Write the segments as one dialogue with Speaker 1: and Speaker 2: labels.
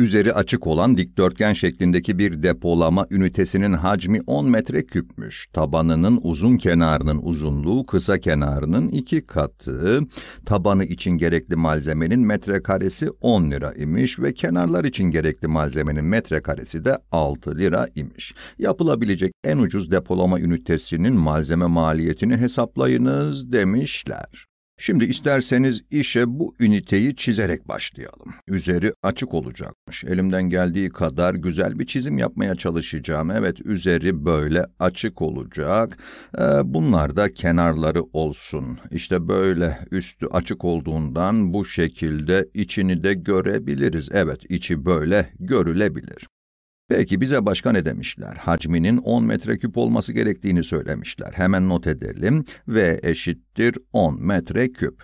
Speaker 1: Üzeri açık olan dikdörtgen şeklindeki bir depolama ünitesinin hacmi 10 metreküpmüş. Tabanının uzun kenarının uzunluğu kısa kenarının iki katı. Tabanı için gerekli malzemenin metrekaresi 10 lira imiş ve kenarlar için gerekli malzemenin metrekaresi de 6 lira imiş. Yapılabilecek en ucuz depolama ünitesinin malzeme maliyetini hesaplayınız demişler. Şimdi isterseniz işe bu üniteyi çizerek başlayalım. Üzeri açık olacakmış. Elimden geldiği kadar güzel bir çizim yapmaya çalışacağım. Evet, üzeri böyle açık olacak. Ee, bunlar da kenarları olsun. İşte böyle üstü açık olduğundan bu şekilde içini de görebiliriz. Evet, içi böyle görülebilir. Peki bize başka ne demişler? Hacminin 10 metreküp olması gerektiğini söylemişler. Hemen not edelim. V eşittir 10 metreküp.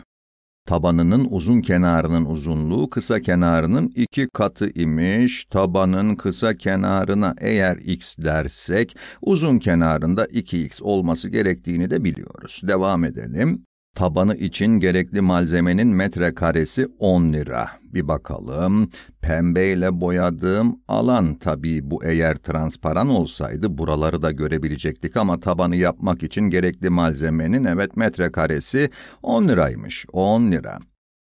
Speaker 1: Tabanının uzun kenarının uzunluğu kısa kenarının iki katı imiş. Tabanın kısa kenarına eğer x dersek uzun kenarında 2x olması gerektiğini de biliyoruz. Devam edelim. Tabanı için gerekli malzemenin metrekaresi 10 lira. Bir bakalım. Pembeyle boyadığım alan tabii bu eğer transparan olsaydı buraları da görebilecektik ama tabanı yapmak için gerekli malzemenin evet metrekaresi 10 liraymış. 10 lira.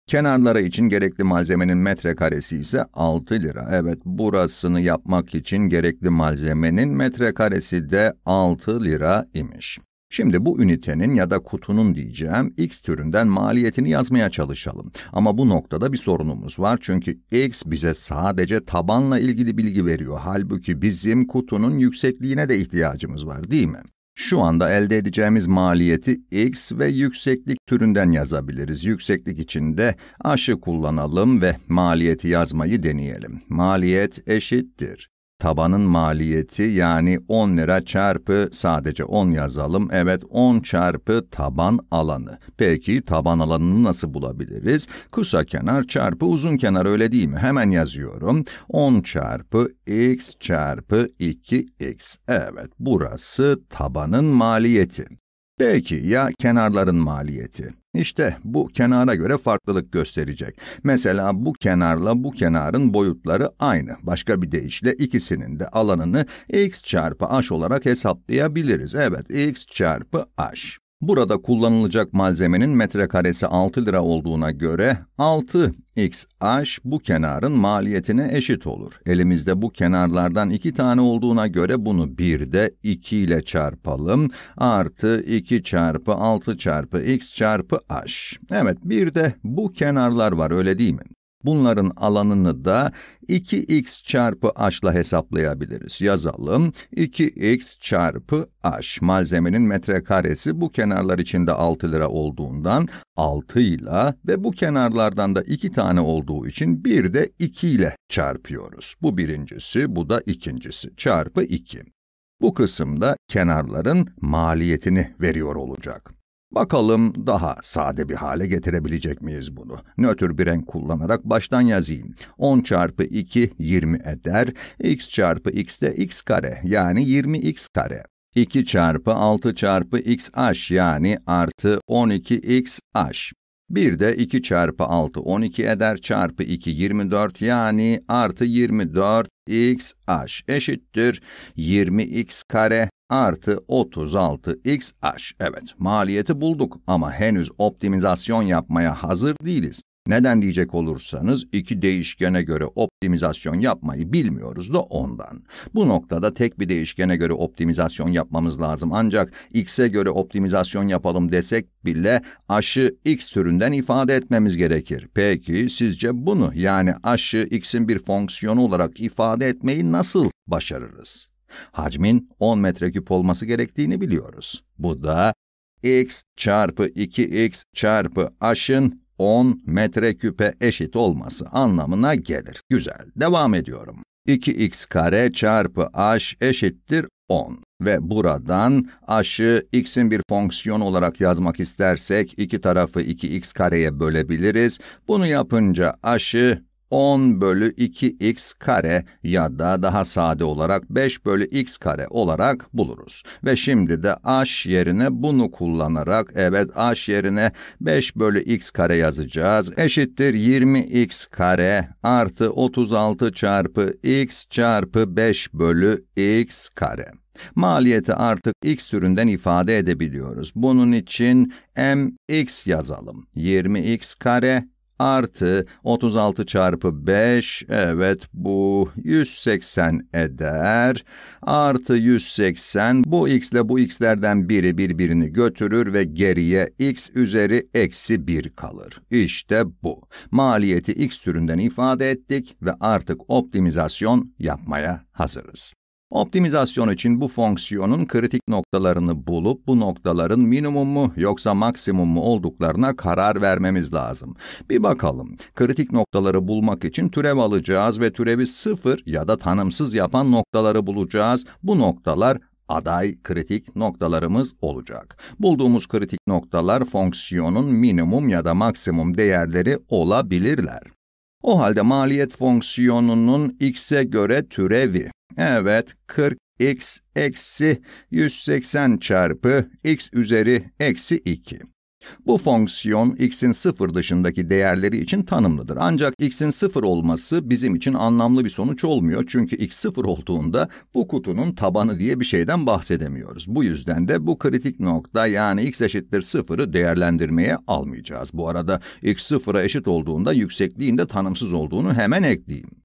Speaker 1: Kenarlara için gerekli malzemenin metrekaresi ise 6 lira. Evet burasını yapmak için gerekli malzemenin metrekaresi de 6 lira imiş. Şimdi bu ünitenin ya da kutunun diyeceğim x türünden maliyetini yazmaya çalışalım. Ama bu noktada bir sorunumuz var çünkü x bize sadece tabanla ilgili bilgi veriyor. Halbuki bizim kutunun yüksekliğine de ihtiyacımız var değil mi? Şu anda elde edeceğimiz maliyeti x ve yükseklik türünden yazabiliriz. Yükseklik için de aşı kullanalım ve maliyeti yazmayı deneyelim. Maliyet eşittir. Tabanın maliyeti yani 10 lira çarpı sadece 10 yazalım. Evet 10 çarpı taban alanı. Peki taban alanını nasıl bulabiliriz? Kısa kenar çarpı uzun kenar öyle değil mi? Hemen yazıyorum. 10 çarpı x çarpı 2x. Evet burası tabanın maliyeti. Belki ya kenarların maliyeti. İşte bu kenara göre farklılık gösterecek. Mesela bu kenarla bu kenarın boyutları aynı. Başka bir deyişle ikisinin de alanını x çarpı h olarak hesaplayabiliriz. Evet, x çarpı h. Burada kullanılacak malzemenin metrekaresi 6 lira olduğuna göre 6xh bu kenarın maliyetine eşit olur. Elimizde bu kenarlardan 2 tane olduğuna göre bunu 1 de 2 ile çarpalım. Artı 2 çarpı 6 çarpı x çarpı h. Evet 1 de bu kenarlar var öyle değil mi? Bunların alanını da 2x çarpı h'la hesaplayabiliriz. Yazalım 2x çarpı h. Malzemenin metrekaresi bu kenarlar içinde 6 lira olduğundan 6 ile ve bu kenarlardan da 2 tane olduğu için bir de 2 ile çarpıyoruz. Bu birincisi, bu da ikincisi. Çarpı 2. Bu kısımda kenarların maliyetini veriyor olacak. Bakalım daha sade bir hale getirebilecek miyiz bunu? Nötr bir renk kullanarak baştan yazayım. 10 çarpı 2 20 eder. x çarpı x de x kare yani 20x kare. 2 çarpı 6 çarpı x h yani artı 12x h. Bir de 2 çarpı 6 12 eder çarpı 2 24 yani artı 24 x h eşittir 20x kare artı 36xh. Evet, maliyeti bulduk ama henüz optimizasyon yapmaya hazır değiliz. Neden diyecek olursanız iki değişkene göre optimizasyon yapmayı bilmiyoruz da ondan. Bu noktada tek bir değişkene göre optimizasyon yapmamız lazım ancak x'e göre optimizasyon yapalım desek bile aşı x türünden ifade etmemiz gerekir. Peki sizce bunu yani aşı x'in bir fonksiyonu olarak ifade etmeyi nasıl başarırız? Hacmin 10 metreküp olması gerektiğini biliyoruz. Bu da x çarpı 2x çarpı h'ın 10 metreküpe eşit olması anlamına gelir. Güzel, devam ediyorum. 2x kare çarpı h eşittir 10. Ve buradan h'ı x'in bir fonksiyon olarak yazmak istersek iki tarafı 2x kareye bölebiliriz. Bunu yapınca h'ı 10 bölü 2x kare ya da daha sade olarak 5 bölü x kare olarak buluruz. Ve şimdi de h yerine bunu kullanarak evet h yerine 5 bölü x kare yazacağız. Eşittir 20x kare artı 36 çarpı x çarpı 5 bölü x kare. Maliyeti artık x türünden ifade edebiliyoruz. Bunun için mx yazalım. 20x kare artı 36 çarpı 5 evet bu 180 eder. Artı 180 bu x ile bu x'lerden biri birbirini götürür ve geriye x üzeri eksi 1 kalır. İşte bu. Maliyeti x türünden ifade ettik ve artık optimizasyon yapmaya hazırız. Optimizasyon için bu fonksiyonun kritik noktalarını bulup bu noktaların minimum mu yoksa maksimum mu olduklarına karar vermemiz lazım. Bir bakalım. Kritik noktaları bulmak için türev alacağız ve türevi sıfır ya da tanımsız yapan noktaları bulacağız. Bu noktalar aday kritik noktalarımız olacak. Bulduğumuz kritik noktalar fonksiyonun minimum ya da maksimum değerleri olabilirler. O halde maliyet fonksiyonunun x'e göre türevi Evet 40x eksi 180 çarpı x üzeri eksi 2. Bu fonksiyon x'in sıfır dışındaki değerleri için tanımlıdır. Ancak x'in sıfır olması bizim için anlamlı bir sonuç olmuyor. Çünkü x sıfır olduğunda bu kutunun tabanı diye bir şeyden bahsedemiyoruz. Bu yüzden de bu kritik nokta yani x eşittir sıfırı değerlendirmeye almayacağız. Bu arada x sıfıra eşit olduğunda yüksekliğin de tanımsız olduğunu hemen ekleyeyim.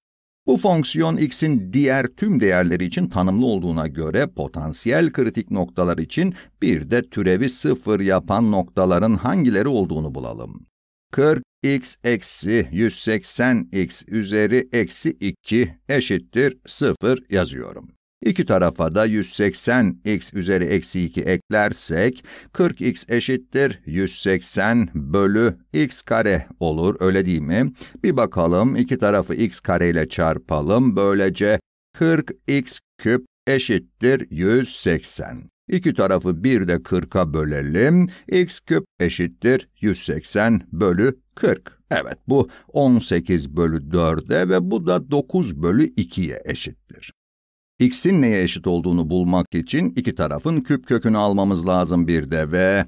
Speaker 1: Bu fonksiyon x'in diğer tüm değerleri için tanımlı olduğuna göre potansiyel kritik noktalar için bir de türevi sıfır yapan noktaların hangileri olduğunu bulalım. 40x eksi 180x üzeri eksi 2 eşittir 0 yazıyorum. İki tarafa da 180x üzeri eksi 2 eklersek 40x eşittir 180 bölü x kare olur öyle değil mi? Bir bakalım iki tarafı x kare ile çarpalım böylece 40x küp eşittir 180. İki tarafı bir de 40'a bölelim. x küp eşittir 180 bölü 40. Evet bu 18 bölü 4'e ve bu da 9 bölü 2'ye eşittir x'in neye eşit olduğunu bulmak için iki tarafın küp kökünü almamız lazım bir de ve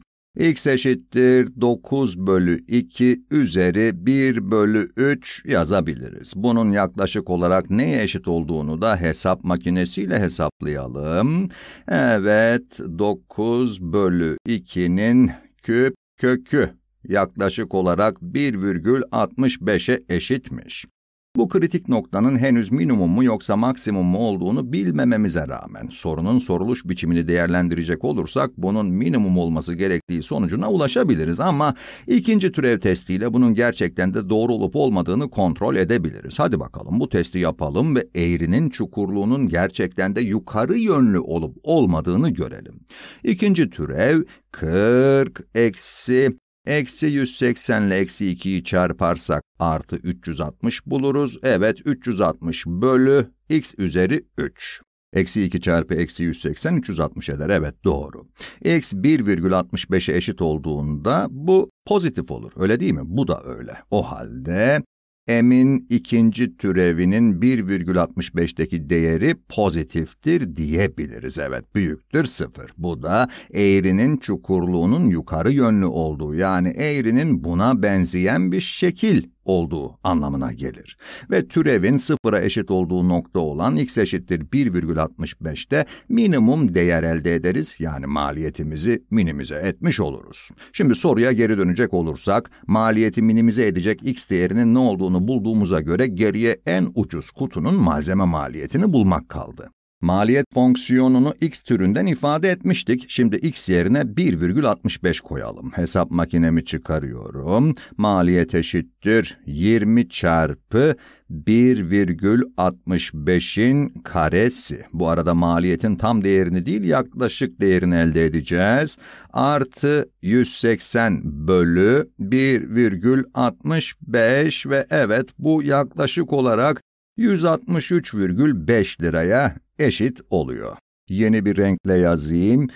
Speaker 1: x eşittir 9 bölü 2 üzeri 1 bölü 3 yazabiliriz. Bunun yaklaşık olarak neye eşit olduğunu da hesap makinesiyle hesaplayalım. Evet 9 bölü 2'nin küp kökü yaklaşık olarak 1,65'e eşitmiş. Bu kritik noktanın henüz minimum mu yoksa maksimum mu olduğunu bilmememize rağmen sorunun soruluş biçimini değerlendirecek olursak bunun minimum olması gerektiği sonucuna ulaşabiliriz ama ikinci türev testiyle bunun gerçekten de doğru olup olmadığını kontrol edebiliriz. Hadi bakalım bu testi yapalım ve eğrinin çukurluğunun gerçekten de yukarı yönlü olup olmadığını görelim. İkinci türev 40 eksi Eksi 180 ile eksi 2'yi çarparsak artı 360 buluruz. Evet 360 bölü x üzeri 3. Eksi 2 çarpı eksi 180 360 eder. Evet doğru. X 1,65'e eşit olduğunda bu pozitif olur. Öyle değil mi? Bu da öyle. O halde m'in ikinci türevinin 1,65'teki değeri pozitiftir diyebiliriz. Evet büyüktür sıfır. Bu da eğrinin çukurluğunun yukarı yönlü olduğu yani eğrinin buna benzeyen bir şekil olduğu anlamına gelir. Ve türevin sıfıra eşit olduğu nokta olan x eşittir 1,65'te minimum değer elde ederiz. Yani maliyetimizi minimize etmiş oluruz. Şimdi soruya geri dönecek olursak, maliyeti minimize edecek x değerinin ne olduğunu bulduğumuza göre geriye en ucuz kutunun malzeme maliyetini bulmak kaldı. Maliyet fonksiyonunu x türünden ifade etmiştik. Şimdi x yerine 1,65 koyalım. Hesap makinemi çıkarıyorum. Maliyet eşittir 20 çarpı 1,65'in karesi. Bu arada maliyetin tam değerini değil yaklaşık değerini elde edeceğiz. Artı 180 bölü 1,65 ve evet bu yaklaşık olarak 163,5 liraya eşit oluyor. Yeni bir renkle yazayım.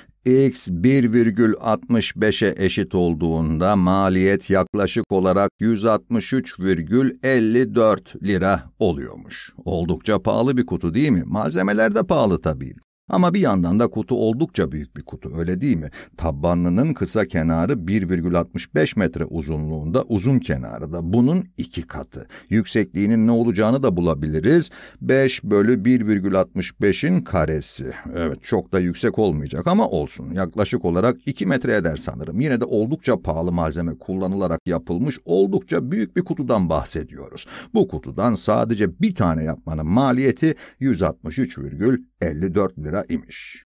Speaker 1: X 1,65'e eşit olduğunda maliyet yaklaşık olarak 163,54 lira oluyormuş. Oldukça pahalı bir kutu değil mi? Malzemeler de pahalı tabii. Ama bir yandan da kutu oldukça büyük bir kutu öyle değil mi? Tabanlının kısa kenarı 1,65 metre uzunluğunda, uzun kenarı da bunun iki katı. Yüksekliğinin ne olacağını da bulabiliriz. 5 bölü 1,65'in karesi. Evet çok da yüksek olmayacak ama olsun. Yaklaşık olarak 2 metre eder sanırım. Yine de oldukça pahalı malzeme kullanılarak yapılmış oldukça büyük bir kutudan bahsediyoruz. Bu kutudan sadece bir tane yapmanın maliyeti 163,54 lira lira imiş.